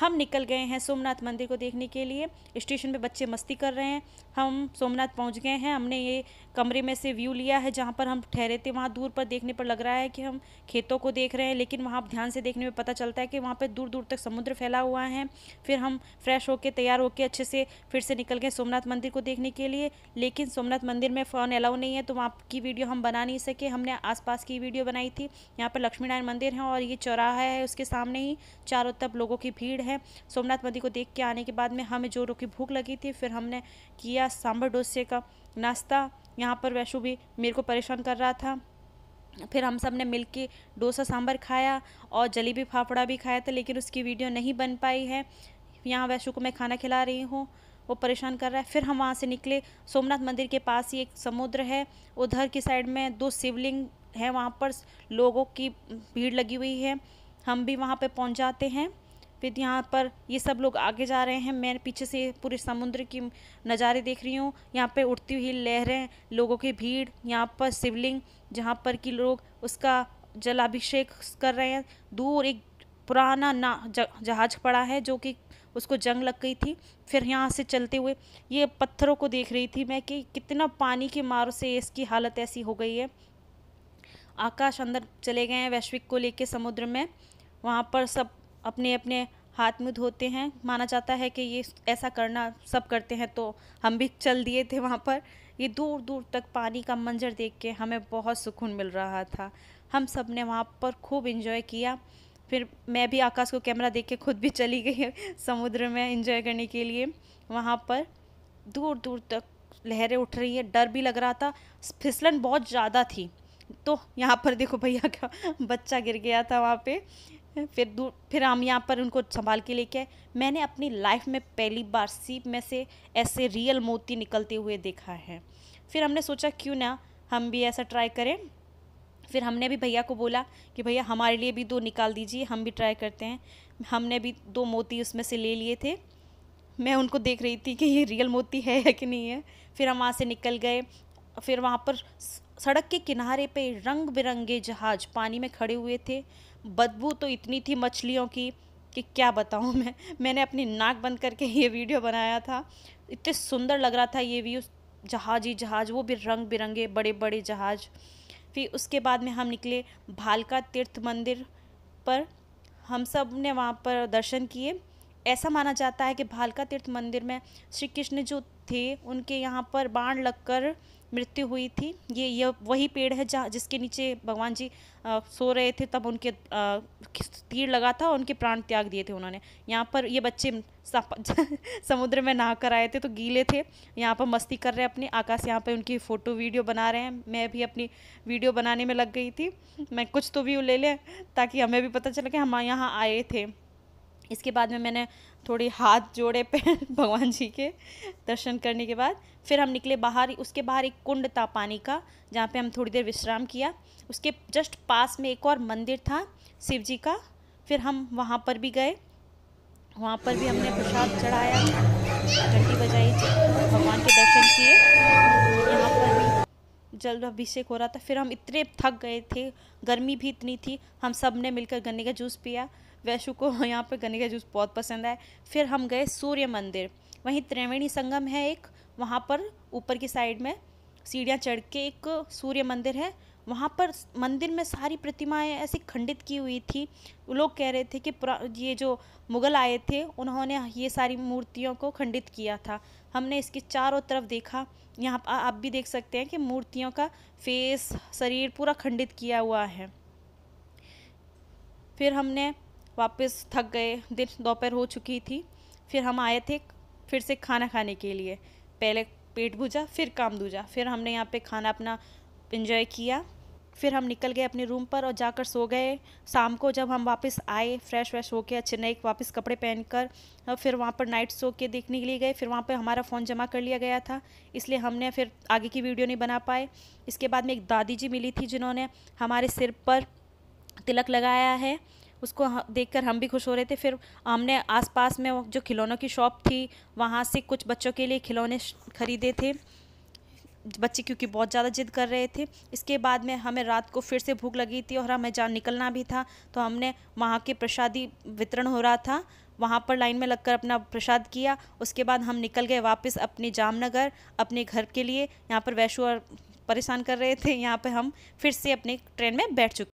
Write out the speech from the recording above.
हम निकल गए हैं सोमनाथ मंदिर को देखने के लिए स्टेशन पे बच्चे मस्ती कर रहे हैं हम सोमनाथ पहुंच गए हैं हमने ये कमरे में से व्यू लिया है जहाँ पर हम ठहरे थे वहाँ दूर पर देखने पर लग रहा है कि हम खेतों को देख रहे हैं लेकिन वहाँ ध्यान से देखने में पता चलता है कि वहाँ पर दूर दूर तक समुद्र फैला हुआ है फिर हम फ्रेश होकर तैयार होकर अच्छे से फिर से निकल गए सोमनाथ मंदिर को देखने के लिए लेकिन सोमनाथ मंदिर में फ़ोन अलाउ नहीं है तो वहाँ की वीडियो हम बना नहीं सके हमने आसपास की वीडियो बनाई थी यहाँ पर लक्ष्मी नारायण मंदिर है और ये चौराहा है उसके सामने ही चारों तरफ लोगों की भीड़ है है सोमनाथ मंदिर को देख के आने के बाद में हमें जोरों की भूख लगी थी फिर हमने किया सांभर डोसे का नाश्ता यहाँ पर वैशु भी मेरे को परेशान कर रहा था फिर हम सब ने मिल के डोसा सांभर खाया और जलेबी फाफड़ा भी खाया था लेकिन उसकी वीडियो नहीं बन पाई है यहाँ वैशु को मैं खाना खिला रही हूँ वो परेशान कर रहा है फिर हम वहाँ से निकले सोमनाथ मंदिर के पास ही एक समुद्र है उधर की साइड में दो शिवलिंग है वहाँ पर लोगों की भीड़ लगी हुई है हम भी वहाँ पे पहुँच जाते हैं फिर यहाँ पर ये सब लोग आगे जा रहे हैं मैं पीछे से पूरे समुद्र की नज़ारे देख रही हूँ यहाँ पे उठती हुई लहरें लोगों की भीड़ यहाँ पर शिवलिंग जहाँ पर कि लोग उसका जलाभिषेक कर रहे हैं दूर एक पुराना ना जहाज पड़ा है जो कि उसको जंग लग गई थी फिर यहाँ से चलते हुए ये पत्थरों को देख रही थी मैं कि कितना पानी के मार से इसकी हालत ऐसी हो गई है आकाश अंदर चले गए हैं वैश्विक को लेके समुद्र में वहाँ पर सब अपने अपने हाथ में धोते हैं माना जाता है कि ये ऐसा करना सब करते हैं तो हम भी चल दिए थे वहाँ पर ये दूर दूर तक पानी का मंजर देख के हमें बहुत सुकून मिल रहा था हम सब ने वहाँ पर खूब इंजॉय किया फिर मैं भी आकाश को कैमरा देख के खुद भी चली गई समुद्र में इंजॉय करने के लिए वहाँ पर दूर दूर तक लहरें उठ रही है डर भी लग रहा था फिसलन बहुत ज़्यादा थी तो यहाँ पर देखो भैया का बच्चा गिर गया था वहाँ पे फिर दूर फिर हम यहाँ पर उनको संभाल के लेके आए मैंने अपनी लाइफ में पहली बार सीप में से ऐसे रियल मोती निकलते हुए देखा है फिर हमने सोचा क्यों ना हम भी ऐसा ट्राई करें फिर हमने भी भैया को बोला कि भैया हमारे लिए भी दो निकाल दीजिए हम भी ट्राई करते हैं हमने भी दो मोती उसमें से ले लिए थे मैं उनको देख रही थी कि ये रियल मोती है या कि नहीं है फिर हम वहाँ से निकल गए फिर वहाँ पर सड़क के किनारे पे रंग बिरंगे जहाज पानी में खड़े हुए थे बदबू तो इतनी थी मछलियों की कि क्या बताऊँ मैं मैंने अपनी नाक बंद करके ये वीडियो बनाया था इतने सुंदर लग रहा था ये व्यू जहाज ही जहाज वो भी रंग बिरंगे बड़े बड़े जहाज फिर उसके बाद में हम निकले भालका तीर्थ मंदिर पर हम सब ने वहाँ पर दर्शन किए ऐसा माना जाता है कि भालका तीर्थ मंदिर में श्री कृष्ण जो थे उनके यहाँ पर बाण लगकर मृत्यु हुई थी ये ये वही पेड़ है जहाँ जिसके नीचे भगवान जी आ, सो रहे थे तब उनके आ, तीर लगा था और उनके प्राण त्याग दिए थे उन्होंने यहाँ पर ये बच्चे समुद्र में नहा कर आए थे तो गीले थे यहाँ पर मस्ती कर रहे हैं अपने आकाश यहाँ पर उनकी फ़ोटो वीडियो बना रहे हैं मैं भी अपनी वीडियो बनाने में लग गई थी मैं कुछ तो भी ले लें ताकि हमें भी पता चले कि हम यहाँ आए थे इसके बाद में मैंने थोड़ी हाथ जोड़े पैर भगवान जी के दर्शन करने के बाद फिर हम निकले बाहर उसके बाहर एक कुंड था पानी का जहाँ पे हम थोड़ी देर विश्राम किया उसके जस्ट पास में एक और मंदिर था शिव जी का फिर हम वहाँ पर भी गए वहाँ पर भी हमने प्रसाद चढ़ाया घंटी बजाई भगवान के दर्शन किए यहाँ पर भी जल अभिषेक हो रहा था फिर हम इतने थक गए थे गर्मी भी इतनी थी हम सब ने मिलकर गन्ने का जूस पिया वैशु को यहाँ पर गन्ने का जूस बहुत पसंद आया फिर हम गए सूर्य मंदिर वहीं त्रिवेणी संगम है एक वहाँ पर ऊपर की साइड में सीढ़ियाँ चढ़ के एक सूर्य मंदिर है वहाँ पर मंदिर में सारी प्रतिमाएं ऐसे खंडित की हुई थी लोग कह रहे थे कि ये जो मुग़ल आए थे उन्होंने ये सारी मूर्तियों को खंडित किया था हमने इसके चारों तरफ देखा यहाँ आप भी देख सकते हैं कि मूर्तियों का फेस शरीर पूरा खंडित किया हुआ है फिर हमने वापस थक गए दिन दोपहर हो चुकी थी फिर हम आए थे फिर से खाना खाने के लिए पहले पेट भूजा फिर काम दूजा फिर हमने यहाँ पे खाना अपना इन्जॉय किया फिर हम निकल गए अपने रूम पर और जाकर सो गए शाम को जब हम वापस आए फ्रेश व्रेश होकर अच्छे नए वापस कपड़े पहनकर फिर वहाँ पर नाइट सो के देखने के लिए गए फिर वहाँ पर हमारा फ़ोन जमा कर लिया गया था इसलिए हमने फिर आगे की वीडियो नहीं बना पाए इसके बाद में एक दादी जी मिली थी जिन्होंने हमारे सिर पर तिलक लगाया है उसको देखकर हम भी खुश हो रहे थे फिर हमने आसपास में जो खिलौनों की शॉप थी वहाँ से कुछ बच्चों के लिए खिलौने ख़रीदे थे बच्चे क्योंकि बहुत ज़्यादा जिद कर रहे थे इसके बाद में हमें रात को फिर से भूख लगी थी और हमें जान निकलना भी था तो हमने वहाँ के प्रसादी वितरण हो रहा था वहाँ पर लाइन में लगकर अपना प्रसाद किया उसके बाद हम निकल गए वापस अपने जामनगर अपने घर के लिए यहाँ पर वैशु और परेशान कर रहे थे यहाँ पर हम फिर से अपने ट्रेन में बैठ चुके